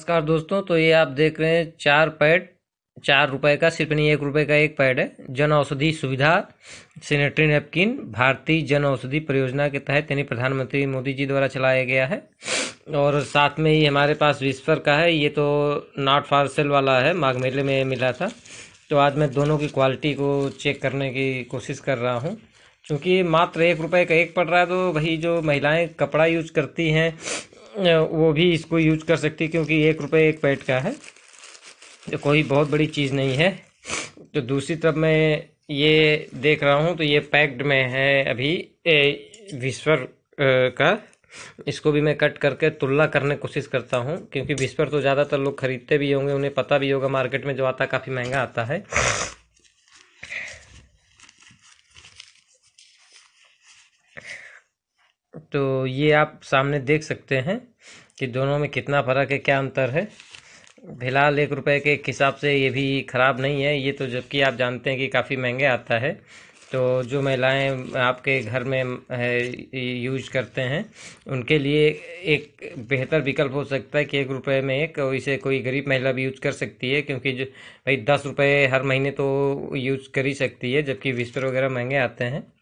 नमस्कार दोस्तों तो ये आप देख रहे हैं चार पैड चार रुपए का सिर्फ नहीं एक रुपए का एक पैड है जन औषधि सुविधा सेनेटरी नेपकिन भारतीय जन औषधि परियोजना के तहत यानी प्रधानमंत्री मोदी जी द्वारा चलाया गया है और साथ में ही हमारे पास विस्फर का है ये तो नॉट फॉर सेल वाला है माघ मेले में मिला था तो आज मैं दोनों की क्वालिटी को चेक करने की कोशिश कर रहा हूँ क्योंकि मात्र एक रुपये का एक पड़ रहा है तो वही जो महिलाएं कपड़ा यूज करती हैं वो भी इसको यूज कर सकती है क्योंकि एक रुपये एक पैट का है तो कोई बहुत बड़ी चीज़ नहीं है तो दूसरी तरफ मैं ये देख रहा हूँ तो ये पैक्ड में है अभी विस्वर का इसको भी मैं कट करके तुलना करने की कोशिश करता हूँ क्योंकि विस्पर तो ज़्यादातर लोग खरीदते भी होंगे उन्हें पता भी होगा मार्केट में जो आता है काफ़ी महंगा आता है तो ये आप सामने देख सकते हैं कि दोनों में कितना फ़र्क है क्या अंतर है फिलहाल एक रुपए के हिसाब से ये भी ख़राब नहीं है ये तो जबकि आप जानते हैं कि काफ़ी महंगे आता है तो जो महिलाएं आपके घर में है यूज करते हैं उनके लिए एक बेहतर विकल्प हो सकता है कि एक रुपये में एक इसे कोई गरीब महिला भी यूज कर सकती है क्योंकि जो भाई दस रुपये हर महीने तो यूज कर ही सकती है जबकि बिस्तर वगैरह महंगे आते हैं